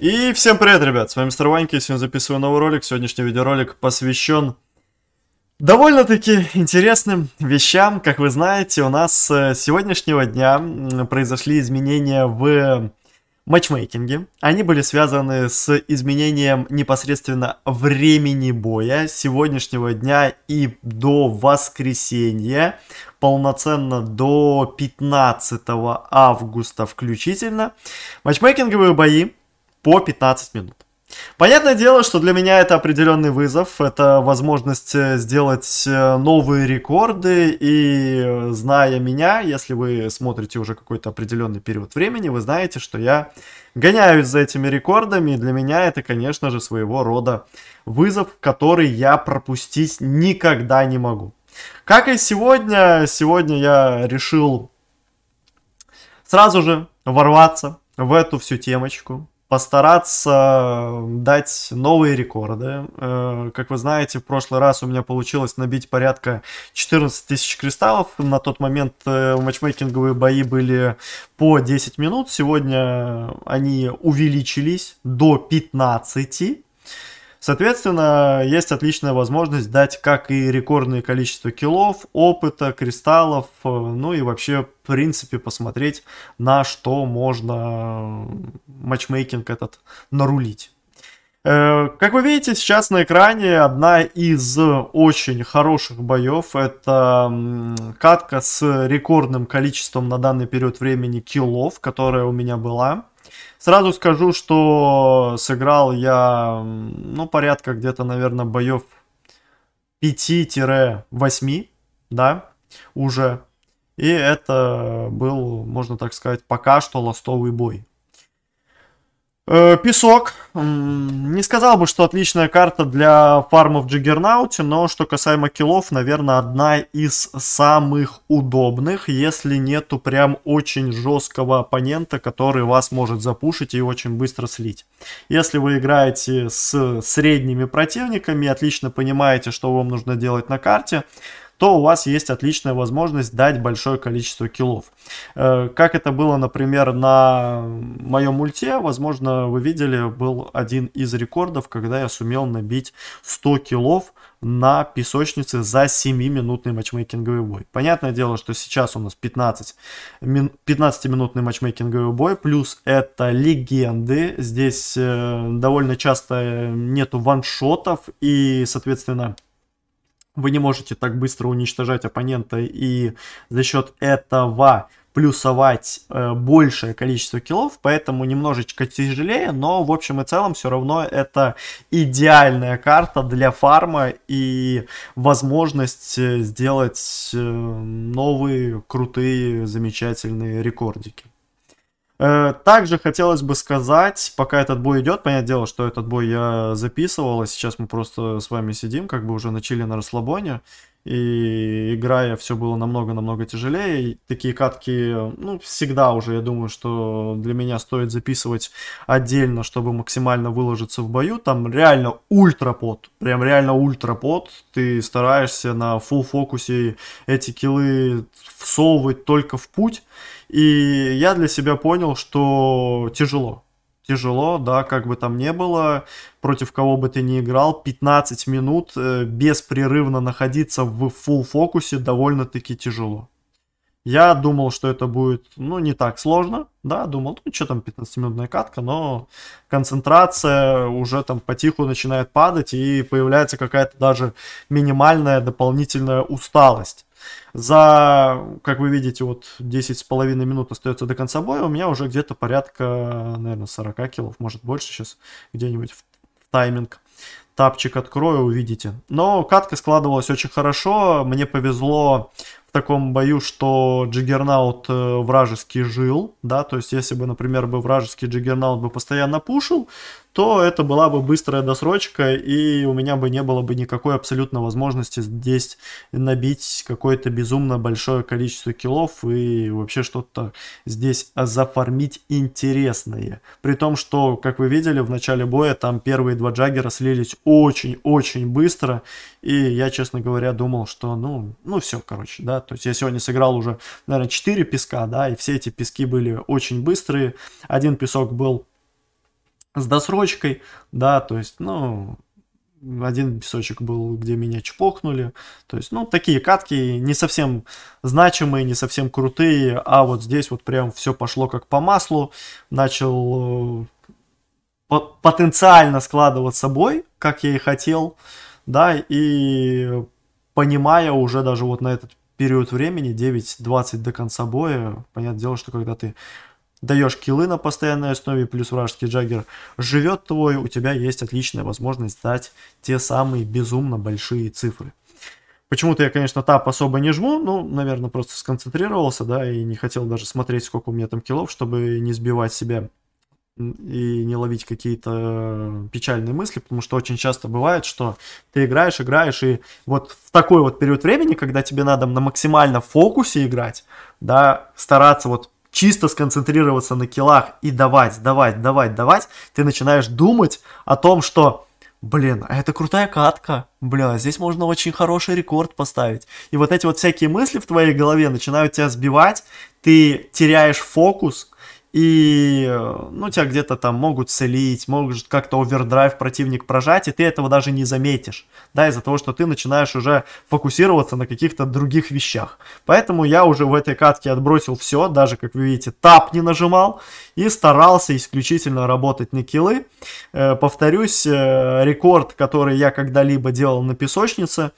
И всем привет, ребят, с вами Мистер Ванька, сегодня записываю новый ролик. Сегодняшний видеоролик посвящен довольно-таки интересным вещам. Как вы знаете, у нас э, с сегодняшнего дня произошли изменения в матчмейкинге. Они были связаны с изменением непосредственно времени боя сегодняшнего дня и до воскресенья, полноценно до 15 августа включительно. Матчмейкинговые бои по 15 минут. Понятное дело, что для меня это определенный вызов, это возможность э, сделать э, новые рекорды, и э, зная меня, если вы смотрите уже какой-то определенный период времени, вы знаете, что я гоняюсь за этими рекордами, и для меня это, конечно же, своего рода вызов, который я пропустить никогда не могу. Как и сегодня, сегодня я решил сразу же ворваться в эту всю темочку, постараться дать новые рекорды. Э, как вы знаете, в прошлый раз у меня получилось набить порядка 14 тысяч кристаллов. На тот момент э, матчмейкинговые бои были по 10 минут. Сегодня они увеличились до 15. Соответственно, есть отличная возможность дать как и рекордное количество килов, опыта, кристаллов, э, ну и вообще, в принципе, посмотреть, на что можно матчмейкинг этот нарулить. Э, как вы видите сейчас на экране, одна из очень хороших боев, это катка с рекордным количеством на данный период времени киллов, которая у меня была. Сразу скажу, что сыграл я, ну, порядка где-то, наверное, боев 5-8, да, уже. И это был, можно так сказать, пока что ластовый бой. Э, песок. Не сказал бы, что отличная карта для фарма в Джиггернауте, но что касаемо киллов, наверное, одна из самых удобных, если нету прям очень жесткого оппонента, который вас может запушить и очень быстро слить. Если вы играете с средними противниками, отлично понимаете, что вам нужно делать на карте, то у вас есть отличная возможность дать большое количество киллов. Э, как это было, например, на моем мульте, возможно, вы видели, был один из рекордов, когда я сумел набить 100 киллов на песочнице за 7-минутный матчмейкинговый бой. Понятное дело, что сейчас у нас 15, 15-минутный матчмейкинговый бой, плюс это легенды. Здесь э, довольно часто нету ваншотов и, соответственно, вы не можете так быстро уничтожать оппонента и за счет этого плюсовать э, большее количество киллов, поэтому немножечко тяжелее, но в общем и целом все равно это идеальная карта для фарма и возможность э, сделать э, новые крутые замечательные рекордики. Э, также хотелось бы сказать, пока этот бой идет, понятное дело, что этот бой я записывал, а сейчас мы просто с вами сидим, как бы уже начали на расслабоне и играя все было намного-намного тяжелее. такие катки, ну, всегда уже, я думаю, что для меня стоит записывать отдельно, чтобы максимально выложиться в бою. Там реально ультрапот, прям реально ультрапот. Ты стараешься на full фокусе эти килы всовывать только в путь. И я для себя понял, что тяжело тяжело, да, как бы там ни было, против кого бы ты ни играл, 15 минут э, беспрерывно находиться в фул фокусе довольно-таки тяжело. Я думал, что это будет, ну, не так сложно, да, думал, ну, что там 15-минутная катка, но концентрация уже там потиху начинает падать и появляется какая-то даже минимальная дополнительная усталость. За, как вы видите, вот 10 с половиной минут остается до конца боя, у меня уже где-то порядка, наверное, 40 килов, может больше сейчас где-нибудь в тайминг тапчик открою, увидите. Но катка складывалась очень хорошо, мне повезло в таком бою, что Джиггернаут э, вражеский жил, да, то есть если бы, например, бы вражеский Джиггернаут бы постоянно пушил, то это была бы быстрая досрочка, и у меня бы не было бы никакой абсолютно возможности здесь набить какое-то безумно большое количество киллов и вообще что-то здесь зафармить интересное. При том, что, как вы видели, в начале боя там первые два джаггера слились очень-очень быстро, и я, честно говоря, думал, что ну, ну все, короче, да, то есть я сегодня сыграл уже, наверное, 4 песка, да, и все эти пески были очень быстрые, один песок был с досрочкой, да, то есть, ну, один песочек был, где меня чпокнули. То есть, ну, такие катки не совсем значимые, не совсем крутые, а вот здесь вот прям все пошло как по маслу. Начал э, потенциально складываться бой, как я и хотел, да, и понимая уже даже вот на этот период времени, 9-20 до конца боя. Понятное дело, что когда ты даешь киллы на постоянной основе, плюс вражеский джаггер живет твой, у тебя есть отличная возможность дать те самые безумно большие цифры. Почему-то я, конечно, тап особо не жму, ну, наверное, просто сконцентрировался, да, и не хотел даже смотреть, сколько у меня там киллов, чтобы не сбивать себя и не ловить какие-то печальные мысли, потому что очень часто бывает, что ты играешь, играешь, и вот в такой вот период времени, когда тебе надо на максимально фокусе играть, да, стараться вот чисто сконцентрироваться на киллах и давать, давать, давать, давать, ты начинаешь думать о том, что Блин, а это крутая катка. Бля, здесь можно очень хороший рекорд поставить. И вот эти вот всякие мысли в твоей голове начинают тебя сбивать, ты теряешь фокус, и, э, ну, тебя где-то там могут целить, могут как-то овердрайв противник прожать, и ты этого даже не заметишь, да, из-за того, что ты начинаешь уже фокусироваться на каких-то других вещах. Поэтому я уже в этой катке отбросил все, даже, как вы видите, тап не нажимал, и старался исключительно работать на килы. Э, повторюсь, э, рекорд, который я когда-либо делал на песочнице,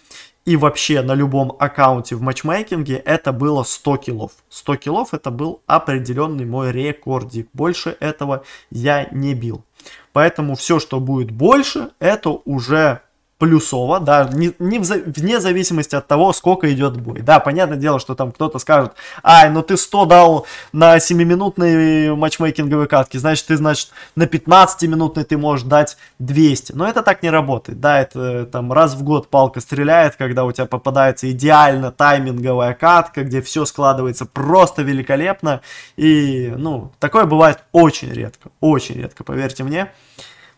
и вообще на любом аккаунте в матчмейкинге это было 100 килов. 100 килов это был определенный мой рекордик. Больше этого я не бил. Поэтому все, что будет больше, это уже плюсово, да, не, не в, вне зависимости от того, сколько идет бой. Да, понятное дело, что там кто-то скажет, ай, ну ты 100 дал на 7-минутной матчмейкинговой катке, значит, ты, значит, на 15-минутной ты можешь дать 200. Но это так не работает, да, это э, там раз в год палка стреляет, когда у тебя попадается идеально тайминговая катка, где все складывается просто великолепно, и, ну, такое бывает очень редко, очень редко, поверьте мне.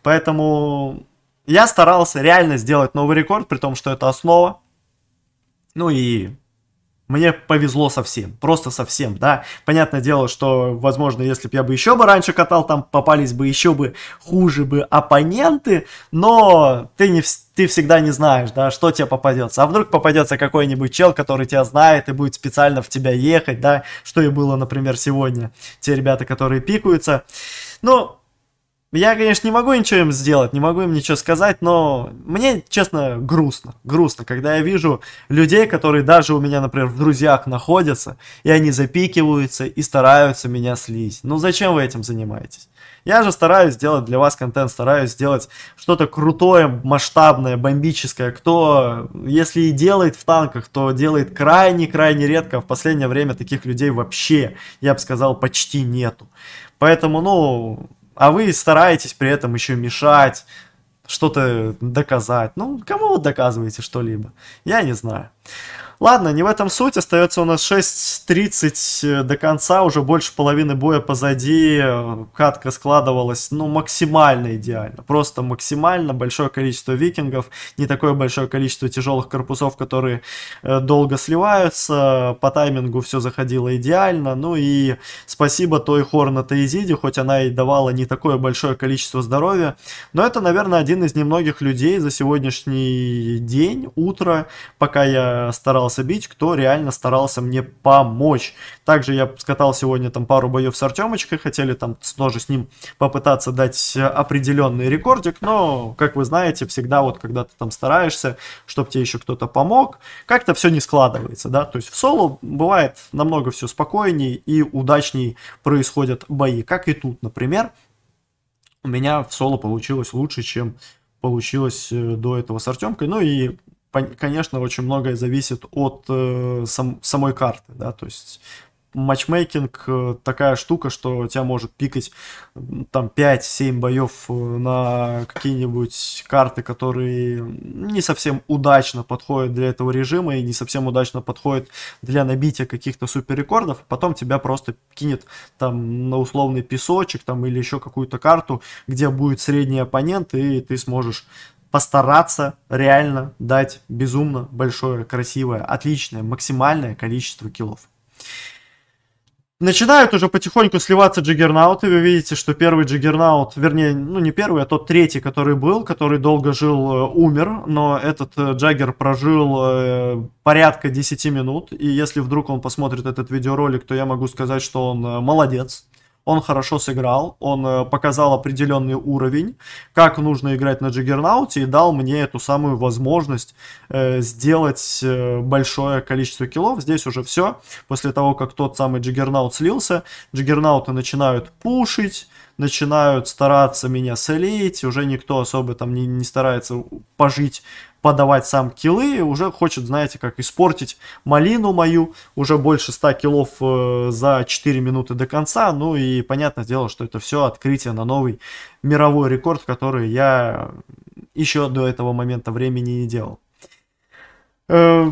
Поэтому я старался реально сделать новый рекорд, при том, что это основа. Ну и мне повезло совсем, просто совсем, да. Понятное дело, что, возможно, если бы я бы еще бы раньше катал, там попались бы еще бы хуже бы оппоненты, но ты, не, ты всегда не знаешь, да, что тебе попадется. А вдруг попадется какой-нибудь чел, который тебя знает и будет специально в тебя ехать, да, что и было, например, сегодня. Те ребята, которые пикаются. Ну, я, конечно, не могу ничего им сделать, не могу им ничего сказать, но мне, честно, грустно. Грустно, когда я вижу людей, которые даже у меня, например, в друзьях находятся, и они запикиваются и стараются меня слить. Ну зачем вы этим занимаетесь? Я же стараюсь сделать для вас контент, стараюсь сделать что-то крутое, масштабное, бомбическое. Кто, если и делает в танках, то делает крайне-крайне редко. А в последнее время таких людей вообще, я бы сказал, почти нету. Поэтому, ну, а вы стараетесь при этом еще мешать, что-то доказать. Ну, кому вы доказываете что-либо? Я не знаю. Ладно, не в этом суть. Остается у нас 6.30 э, до конца, уже больше половины боя позади. Катка складывалась, ну, максимально идеально. Просто максимально большое количество викингов, не такое большое количество тяжелых корпусов, которые э, долго сливаются. По таймингу все заходило идеально. Ну и спасибо той Хорна Таизиде, хоть она и давала не такое большое количество здоровья. Но это, наверное, один из немногих людей за сегодняшний день, утро, пока я Э, старался бить, кто реально старался мне помочь. Также я скатал сегодня там пару боев с Артемочкой, хотели там тоже с ним попытаться дать определенный рекордик, но, как вы знаете, всегда вот когда ты там стараешься, чтобы тебе еще кто-то помог, как-то все не складывается, да, то есть в соло бывает намного все спокойней и удачней происходят бои, как и тут, например, у меня в соло получилось лучше, чем получилось э, до этого с Артемкой. Ну и конечно, очень многое зависит от э, сам, самой карты, да, то есть матчмейкинг э, такая штука, что тебя может пикать там 5-7 боев э, на какие-нибудь карты, которые не совсем удачно подходят для этого режима и не совсем удачно подходят для набития каких-то суперрекордов, а потом тебя просто кинет там на условный песочек там или еще какую-то карту, где будет средний оппонент и ты сможешь постараться реально дать безумно большое, красивое, отличное, максимальное количество киллов. Начинают уже потихоньку сливаться джиггернауты. Вы видите, что первый джиггернаут, вернее, ну не первый, а тот третий, который был, который долго жил, э, умер. Но этот э, джаггер прожил э, порядка 10 минут. И если вдруг он посмотрит этот видеоролик, то я могу сказать, что он молодец он хорошо сыграл, он э, показал определенный уровень, как нужно играть на Джиггернауте и дал мне эту самую возможность э, сделать э, большое количество киллов. Здесь уже все. После того, как тот самый Джиггернаут слился, Джиггернауты начинают пушить, начинают стараться меня солить, уже никто особо там не, не старается пожить подавать сам килы, уже хочет, знаете, как испортить малину мою, уже больше 100 килов э, за 4 минуты до конца, ну и понятное дело, что это все открытие на новый мировой рекорд, который я еще до этого момента времени не делал. Э,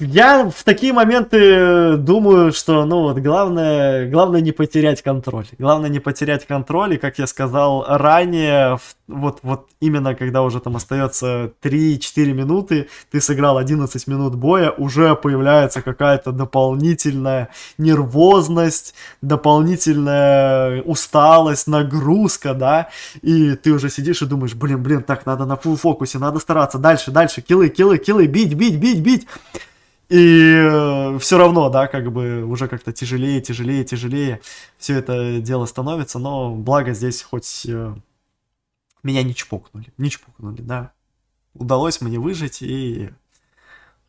я в такие моменты думаю, что, ну вот, главное, главное не потерять контроль. Главное не потерять контроль, и, как я сказал ранее, вот, вот именно когда уже там остается 3-4 минуты, ты сыграл 11 минут боя, уже появляется какая-то дополнительная нервозность, дополнительная усталость, нагрузка, да, и ты уже сидишь и думаешь, блин, блин, так, надо на фул фокусе, надо стараться, дальше, дальше, килы, килы, килы, бить, бить, бить, бить. И э, все равно, да, как бы уже как-то тяжелее, тяжелее, тяжелее все это дело становится, но благо здесь хоть э, меня не чпокнули, не чпокнули, да. Удалось мне выжить и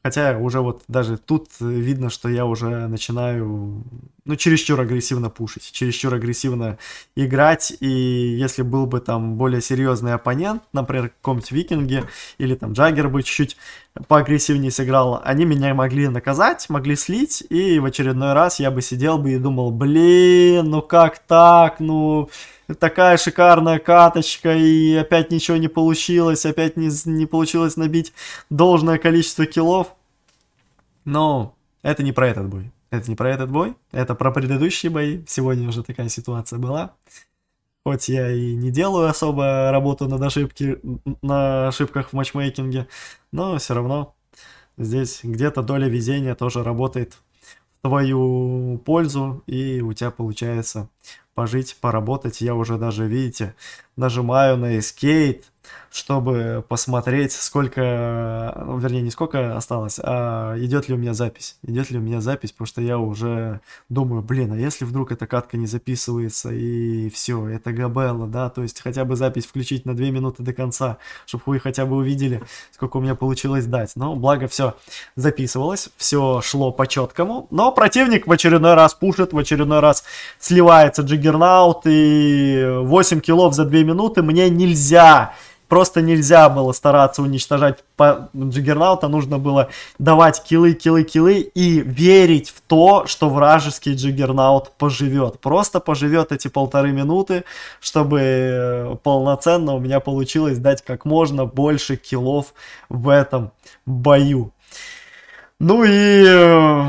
Хотя уже вот даже тут видно, что я уже начинаю, ну, чересчур агрессивно пушить, чересчур агрессивно играть. И если был бы там более серьезный оппонент, например, каком викинги или там Джаггер бы чуть-чуть поагрессивнее сыграл, они меня могли наказать, могли слить, и в очередной раз я бы сидел бы и думал, блин, ну как так, ну такая шикарная каточка, и опять ничего не получилось, опять не, не получилось набить должное количество киллов. Но это не про этот бой. Это не про этот бой, это про предыдущие бои. Сегодня уже такая ситуация была. Хоть я и не делаю особо работу над ошибки, на ошибках в матчмейкинге, но все равно здесь где-то доля везения тоже работает в твою пользу, и у тебя получается пожить, поработать. Я уже даже, видите, нажимаю на Escape, чтобы посмотреть, сколько, ну, вернее, не сколько осталось, а идет ли у меня запись. Идет ли у меня запись, потому что я уже думаю, блин, а если вдруг эта катка не записывается и все, это габелла, да, то есть хотя бы запись включить на 2 минуты до конца, чтобы вы хотя бы увидели, сколько у меня получилось дать. Но благо все записывалось, все шло по четкому, но противник в очередной раз пушит, в очередной раз сливается джиггернаут и 8 килов за 2 минуты мне нельзя просто нельзя было стараться уничтожать Джиггернаута, нужно было давать килы, килы, килы и верить в то, что вражеский Джиггернаут поживет. Просто поживет эти полторы минуты, чтобы э, полноценно у меня получилось дать как можно больше килов в этом бою. Ну и э,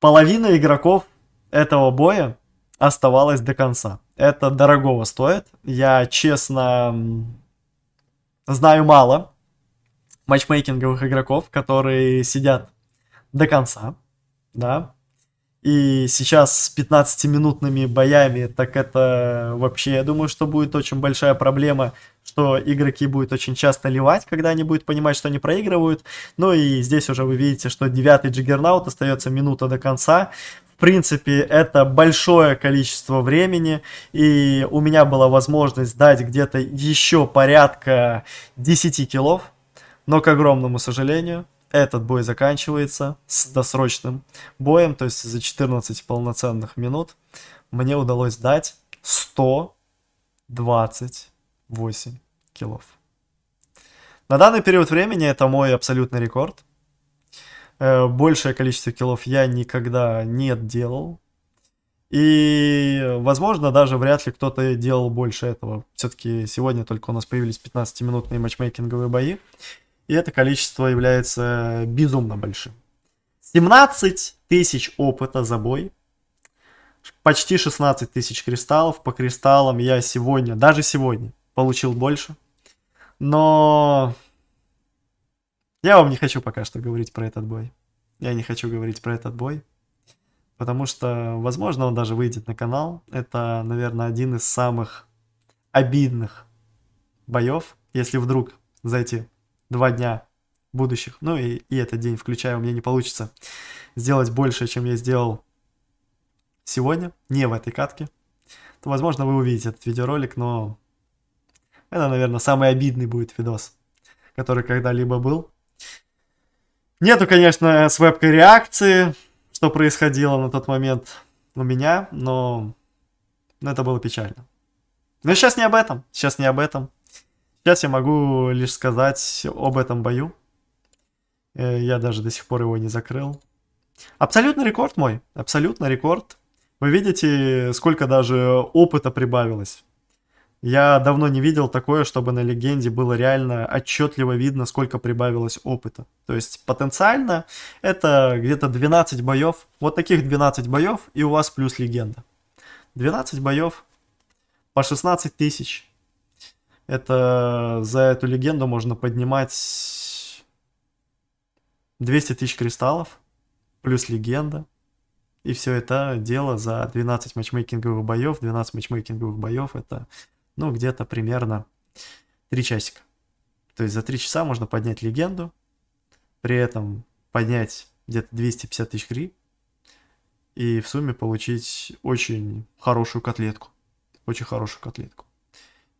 половина игроков этого боя оставалась до конца. Это дорогого стоит. Я, честно, знаю мало матчмейкинговых игроков, которые сидят до конца, да. И сейчас с 15-минутными боями, так это вообще, я думаю, что будет очень большая проблема, что игроки будут очень часто ливать, когда они будут понимать, что они проигрывают. Ну и здесь уже вы видите, что девятый джиггернаут, остается минута до конца. В принципе, это большое количество времени, и у меня была возможность дать где-то еще порядка 10 килов, но, к огромному сожалению, этот бой заканчивается с досрочным боем, то есть за 14 полноценных минут мне удалось дать 128 килов. На данный период времени это мой абсолютный рекорд. Э, большее количество киллов я никогда не делал. И, возможно, даже вряд ли кто-то делал больше этого. Все-таки сегодня только у нас появились 15-минутные матчмейкинговые бои. И это количество является безумно большим. 17 тысяч опыта за бой. Почти 16 тысяч кристаллов. По кристаллам я сегодня, даже сегодня, получил больше. Но я вам не хочу пока что говорить про этот бой. Я не хочу говорить про этот бой. Потому что, возможно, он даже выйдет на канал. Это, наверное, один из самых обидных боев, если вдруг за эти два дня будущих, ну и, и этот день включая, у меня не получится сделать больше, чем я сделал сегодня, не в этой катке, то, возможно, вы увидите этот видеоролик, но это, наверное, самый обидный будет видос, который когда-либо был. Нету, конечно, с вебкой реакции, что происходило на тот момент у меня, но, но это было печально. Но сейчас не об этом, сейчас не об этом. Сейчас я могу лишь сказать об этом бою. Э, я даже до сих пор его не закрыл. Абсолютно рекорд мой, абсолютно рекорд. Вы видите, сколько даже опыта прибавилось. Я давно не видел такое, чтобы на легенде было реально отчетливо видно, сколько прибавилось опыта. То есть потенциально это где-то 12 боев. Вот таких 12 боев, и у вас плюс легенда. 12 боев по 16 тысяч. Это за эту легенду можно поднимать 200 тысяч кристаллов, плюс легенда. И все это дело за 12 матчмейкинговых боев. 12 матчмейкинговых боев это ну, где-то примерно 3 часика. То есть за 3 часа можно поднять легенду, при этом поднять где-то 250 тысяч кри, и в сумме получить очень хорошую котлетку. Очень хорошую котлетку.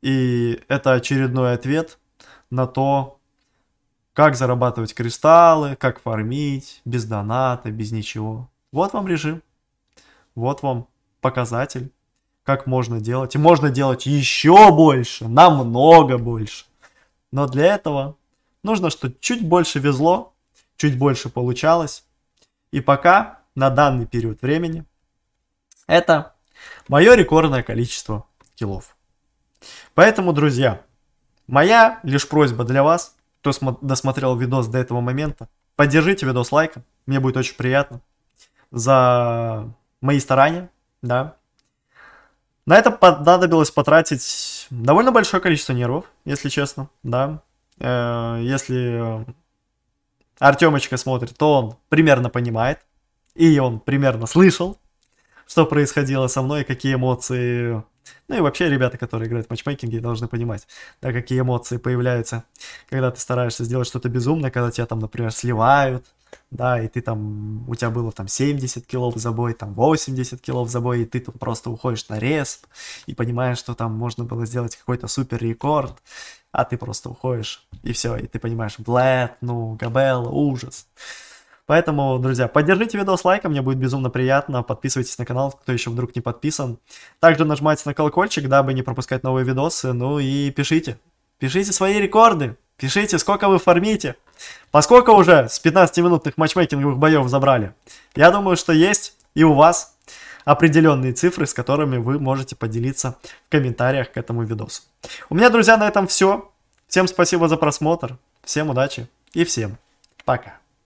И это очередной ответ на то, как зарабатывать кристаллы, как фармить, без доната, без ничего. Вот вам режим, вот вам показатель как можно делать. И можно делать еще больше, намного больше. Но для этого нужно, что чуть больше везло, чуть больше получалось. И пока, на данный период времени, это мое рекордное количество килов. Поэтому, друзья, моя лишь просьба для вас, кто досмотрел видос до этого момента, поддержите видос лайком, мне будет очень приятно за мои старания, да, на это понадобилось потратить довольно большое количество нервов, если честно, да. Э, если э, Артемочка смотрит, то он примерно понимает, и он примерно слышал, что происходило со мной, какие эмоции... Ну и вообще ребята, которые играют в матчмейкинге, должны понимать, да, какие эмоции появляются, когда ты стараешься сделать что-то безумное, когда тебя там, например, сливают, да, и ты там, у тебя было там 70 килов за бой, там 80 килов за бой, и ты там просто уходишь на респ, и понимаешь, что там можно было сделать какой-то супер рекорд, а ты просто уходишь, и все, и ты понимаешь, Блэд, ну, Габелла, ужас. Поэтому, друзья, поддержите видео с лайком, мне будет безумно приятно. Подписывайтесь на канал, кто еще вдруг не подписан. Также нажимайте на колокольчик, дабы не пропускать новые видосы. Ну и пишите. Пишите свои рекорды. Пишите, сколько вы фармите. Поскольку уже с 15-минутных матчмейкинговых боев забрали, я думаю, что есть и у вас определенные цифры, с которыми вы можете поделиться в комментариях к этому видосу. У меня, друзья, на этом все. Всем спасибо за просмотр, всем удачи и всем пока.